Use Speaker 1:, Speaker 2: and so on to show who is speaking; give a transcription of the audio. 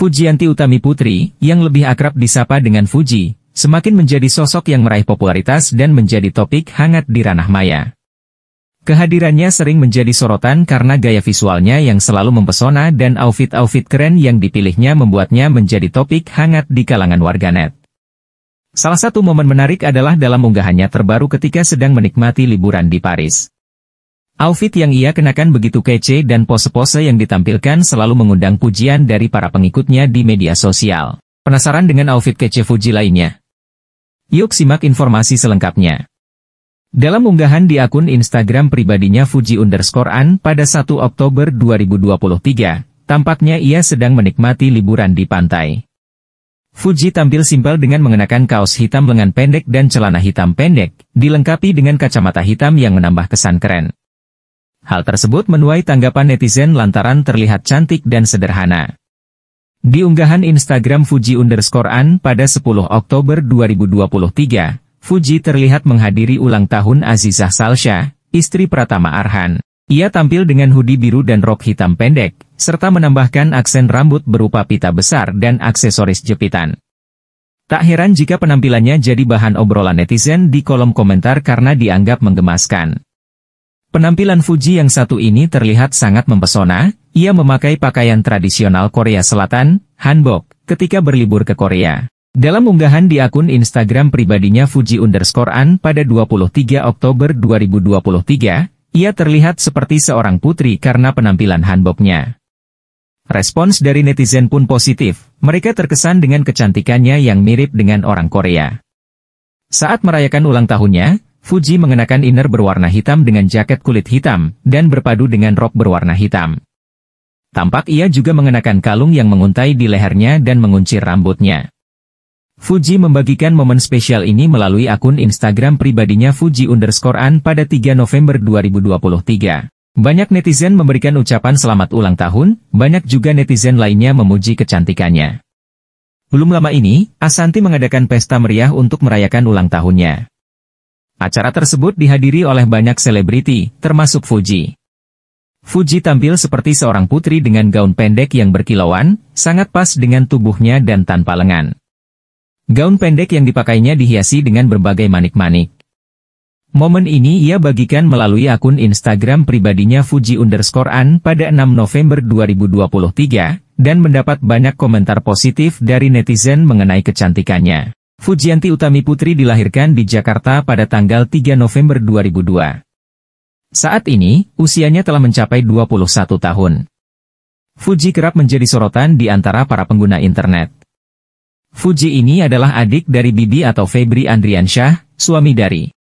Speaker 1: Fujianti Utami Putri, yang lebih akrab disapa dengan Fuji, semakin menjadi sosok yang meraih popularitas dan menjadi topik hangat di ranah maya. Kehadirannya sering menjadi sorotan karena gaya visualnya yang selalu mempesona dan outfit-outfit keren yang dipilihnya membuatnya menjadi topik hangat di kalangan warganet. Salah satu momen menarik adalah dalam unggahannya terbaru ketika sedang menikmati liburan di Paris. Outfit yang ia kenakan begitu kece dan pose-pose yang ditampilkan selalu mengundang pujian dari para pengikutnya di media sosial. Penasaran dengan outfit kece Fuji lainnya? Yuk simak informasi selengkapnya. Dalam unggahan di akun Instagram pribadinya Fuji underscore An pada 1 Oktober 2023, tampaknya ia sedang menikmati liburan di pantai. Fuji tampil simpel dengan mengenakan kaos hitam lengan pendek dan celana hitam pendek, dilengkapi dengan kacamata hitam yang menambah kesan keren. Hal tersebut menuai tanggapan netizen lantaran terlihat cantik dan sederhana. Di unggahan Instagram Fuji underscore An pada 10 Oktober 2023, Fuji terlihat menghadiri ulang tahun Azizah Salsha, istri Pratama Arhan. Ia tampil dengan hoodie biru dan rok hitam pendek, serta menambahkan aksen rambut berupa pita besar dan aksesoris jepitan. Tak heran jika penampilannya jadi bahan obrolan netizen di kolom komentar karena dianggap menggemaskan. Penampilan Fuji yang satu ini terlihat sangat mempesona, ia memakai pakaian tradisional Korea Selatan, hanbok, ketika berlibur ke Korea. Dalam unggahan di akun Instagram pribadinya Fuji underscore an pada 23 Oktober 2023, ia terlihat seperti seorang putri karena penampilan hanboknya. Respons dari netizen pun positif, mereka terkesan dengan kecantikannya yang mirip dengan orang Korea. Saat merayakan ulang tahunnya, Fuji mengenakan inner berwarna hitam dengan jaket kulit hitam, dan berpadu dengan rok berwarna hitam. Tampak ia juga mengenakan kalung yang menguntai di lehernya dan menguncir rambutnya. Fuji membagikan momen spesial ini melalui akun Instagram pribadinya Fuji underscore an pada 3 November 2023. Banyak netizen memberikan ucapan selamat ulang tahun, banyak juga netizen lainnya memuji kecantikannya. Belum lama ini, Asanti mengadakan pesta meriah untuk merayakan ulang tahunnya. Acara tersebut dihadiri oleh banyak selebriti, termasuk Fuji. Fuji tampil seperti seorang putri dengan gaun pendek yang berkilauan, sangat pas dengan tubuhnya dan tanpa lengan. Gaun pendek yang dipakainya dihiasi dengan berbagai manik-manik. Momen ini ia bagikan melalui akun Instagram pribadinya Fuji underscore an pada 6 November 2023, dan mendapat banyak komentar positif dari netizen mengenai kecantikannya. Fujianti Utami Putri dilahirkan di Jakarta pada tanggal 3 November 2002. Saat ini, usianya telah mencapai 21 tahun. Fuji kerap menjadi sorotan di antara para pengguna internet. Fuji ini adalah adik dari Bibi atau Febri Andriansyah, suami dari